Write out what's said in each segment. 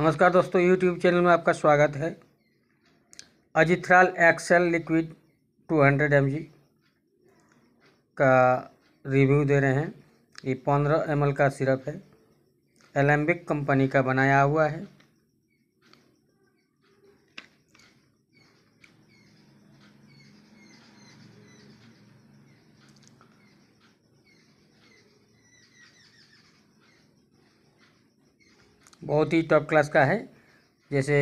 नमस्कार दोस्तों YouTube channel में आपका स्वागत है अजिथ्राल एक्सेल लिक्विड 200 हंड्रेड का रिव्यू दे रहे हैं ये पंद्रह एम का सिरप है एलम्बिक कंपनी का बनाया हुआ है बहुत ही टॉप क्लास का है जैसे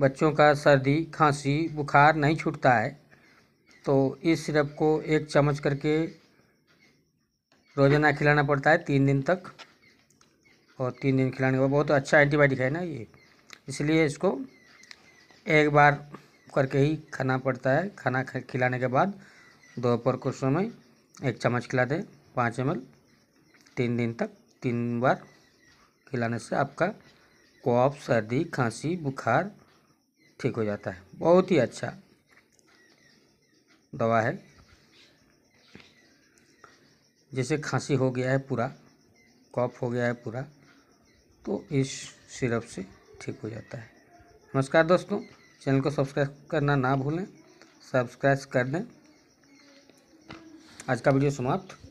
बच्चों का सर्दी खांसी बुखार नहीं छूटता है तो इस सिरप को एक चम्मच करके रोज़ाना खिलाना पड़ता है तीन दिन तक और तीन दिन खिलाने के बाद बहुत अच्छा एंटीबायोटिक है ना ये इसलिए इसको एक बार करके ही खाना पड़ता है खाना खिलाने के बाद दोपहर को समय एक चम्मच खिला दें पाँच एम एल तीन दिन तक तीन बार खिलाने से आपका कॉफ सर्दी खांसी बुखार ठीक हो जाता है बहुत ही अच्छा दवा है जैसे खांसी हो गया है पूरा कॉफ हो गया है पूरा तो इस सिरप से ठीक हो जाता है नमस्कार दोस्तों चैनल को सब्सक्राइब करना ना भूलें सब्सक्राइब कर दें आज का वीडियो समाप्त